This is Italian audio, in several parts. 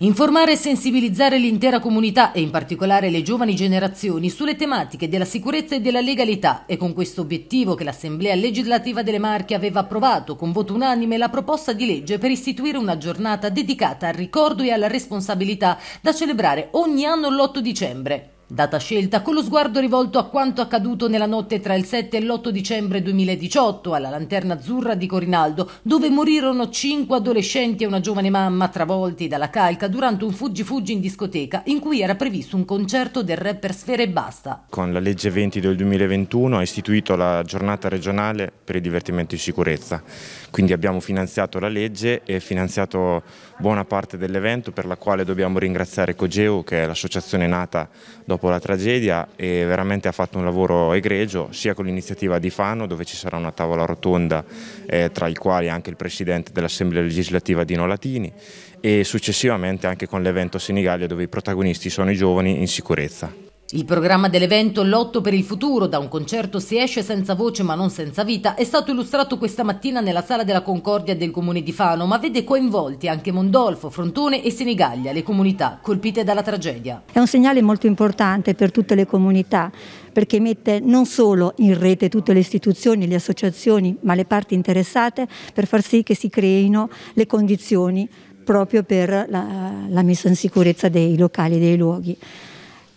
Informare e sensibilizzare l'intera comunità e in particolare le giovani generazioni sulle tematiche della sicurezza e della legalità è con questo obiettivo che l'Assemblea legislativa delle Marche aveva approvato con voto unanime la proposta di legge per istituire una giornata dedicata al ricordo e alla responsabilità da celebrare ogni anno l'8 dicembre. Data scelta con lo sguardo rivolto a quanto accaduto nella notte tra il 7 e l'8 dicembre 2018 alla Lanterna Azzurra di Corinaldo, dove morirono cinque adolescenti e una giovane mamma travolti dalla calca durante un fuggi-fuggi in discoteca in cui era previsto un concerto del rapper Sfere e Basta. Con la legge 20 del 2021 ha istituito la giornata regionale per il divertimento in sicurezza, quindi abbiamo finanziato la legge e finanziato buona parte dell'evento per la quale dobbiamo ringraziare Cogeo che è l'associazione nata dopo dopo la tragedia e veramente ha fatto un lavoro egregio sia con l'iniziativa di Fano dove ci sarà una tavola rotonda eh, tra i quali anche il presidente dell'Assemblea legislativa Dino Latini e successivamente anche con l'evento Senigallia dove i protagonisti sono i giovani in sicurezza. Il programma dell'evento Lotto per il futuro, da un concerto si esce senza voce ma non senza vita, è stato illustrato questa mattina nella sala della Concordia del comune di Fano, ma vede coinvolti anche Mondolfo, Frontone e Senigaglia, le comunità colpite dalla tragedia. È un segnale molto importante per tutte le comunità perché mette non solo in rete tutte le istituzioni, le associazioni, ma le parti interessate per far sì che si creino le condizioni proprio per la, la messa in sicurezza dei locali e dei luoghi.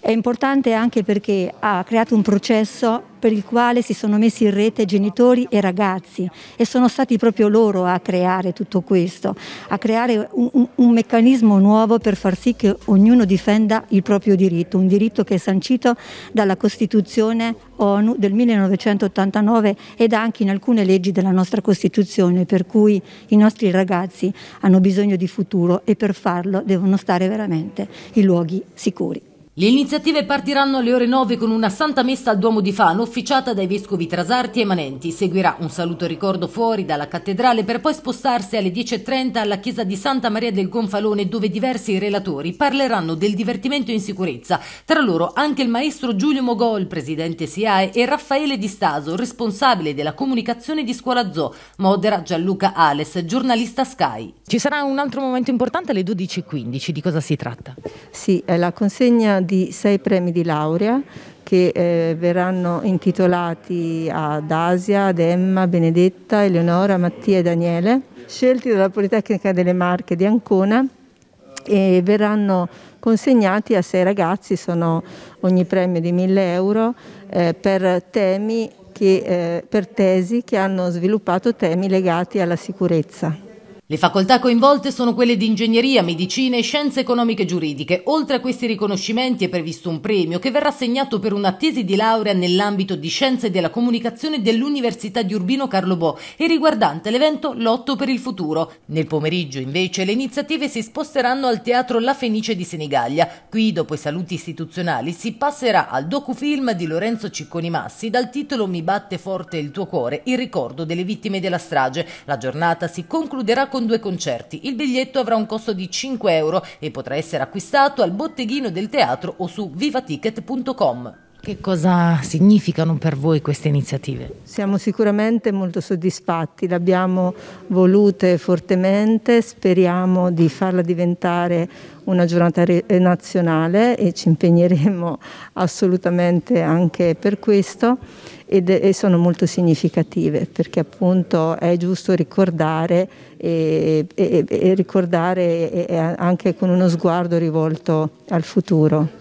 È importante anche perché ha creato un processo per il quale si sono messi in rete genitori e ragazzi e sono stati proprio loro a creare tutto questo, a creare un, un, meccanismo nuovo per far sì che ognuno difenda il proprio diritto, un diritto che è sancito dalla Costituzione ONU del 1989 ed anche in alcune leggi della nostra Costituzione, per cui i nostri ragazzi hanno bisogno di futuro e per farlo devono stare veramente in luoghi sicuri. Le iniziative partiranno alle ore 9 con una santa messa al Duomo di Fano officiata dai vescovi Trasarti e Manenti. Seguirà un saluto ricordo fuori dalla cattedrale per poi spostarsi alle 10.30 alla chiesa di Santa Maria del Gonfalone dove diversi relatori parleranno del divertimento in sicurezza. Tra loro anche il maestro Giulio Mogol, presidente SIAE, e Raffaele Di Staso, responsabile della comunicazione di Scuola Zoo. Modera Gianluca Ales, giornalista Sky. Ci sarà un altro momento importante alle 12.15. Di cosa si tratta? Sì, è la consegna di di sei premi di laurea che eh, verranno intitolati ad Asia, ad Emma, Benedetta, Eleonora, Mattia e Daniele, scelti dalla Politecnica delle Marche di Ancona e verranno consegnati a sei ragazzi, sono ogni premio di 1000 euro, eh, per, che, eh, per tesi che hanno sviluppato temi legati alla sicurezza. Le facoltà coinvolte sono quelle di ingegneria, medicina e scienze economiche e giuridiche. Oltre a questi riconoscimenti è previsto un premio che verrà assegnato per una tesi di laurea nell'ambito di scienze della comunicazione dell'Università di Urbino Carlo Bo e riguardante l'evento Lotto per il futuro. Nel pomeriggio invece le iniziative si sposteranno al teatro La Fenice di Senigallia. Qui dopo i saluti istituzionali si passerà al docufilm di Lorenzo Cicconi Massi dal titolo Mi batte forte il tuo cuore, il ricordo delle vittime della strage. La giornata si concluderà con con due concerti. Il biglietto avrà un costo di 5 euro e potrà essere acquistato al botteghino del teatro o su vivaticket.com. Che cosa significano per voi queste iniziative? Siamo sicuramente molto soddisfatti, le abbiamo volute fortemente, speriamo di farla diventare una giornata eh, nazionale e ci impegneremo assolutamente anche per questo e sono molto significative perché appunto è giusto ricordare e, e, e ricordare anche con uno sguardo rivolto al futuro.